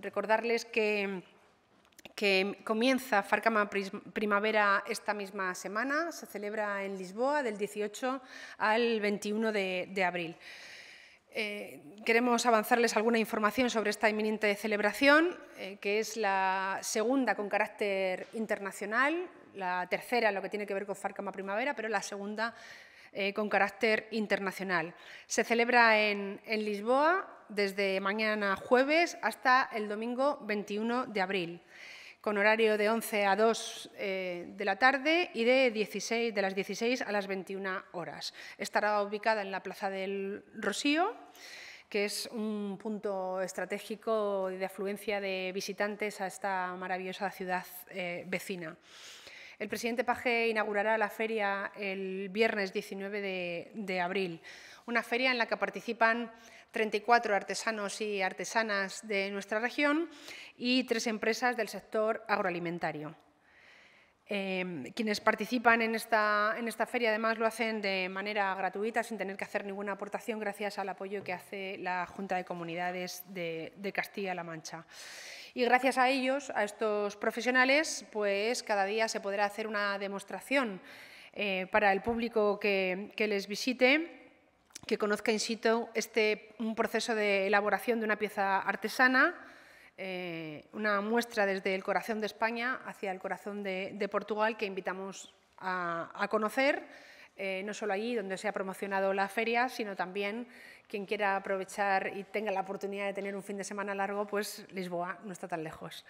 recordarles que, comienza Farcama Primavera esta misma semana, se celebra en Lisboa del 18 al 21 de, abril. Eh, queremos avanzarles alguna información sobre esta inminente celebración, eh, que es la segunda con carácter internacional, la tercera lo que tiene que ver con Farcama Primavera, pero la segunda eh, con carácter internacional. Se celebra en Lisboa desde mañana jueves hasta el domingo 21 de abril, con horario de 11 a 2 eh, de la tarde y de, 16, de las 16 a las 21 horas. Estará ubicada en la Plaza del Rosío, que es un punto estratégico de afluencia de visitantes a esta maravillosa ciudad eh, vecina. El presidente Paje inaugurará la feria el viernes 19 de, abril, una feria en la que participan 34 artesanos y artesanas de nuestra región y tres empresas del sector agroalimentario. Em, quienes participan en esta, en esta, feria además lo hacen de manera gratuita, sin tener que hacer ninguna aportación, gracias al apoyo que hace la Junta de Comunidades de Castilla-La Mancha. Y gracias a ellos, a estos profesionales, pues cada día se podrá hacer una demostración eh, para el público que, les visite que conozca in situ este, un proceso de elaboración de una pieza artesana, eh, una muestra desde el corazón de España hacia el corazón de, Portugal que invitamos a conocer eh, no solo allí donde se ha promocionado la feria, sino también quien quiera aprovechar y tenga la oportunidad de tener un fin de semana largo, pues Lisboa no está tan lejos.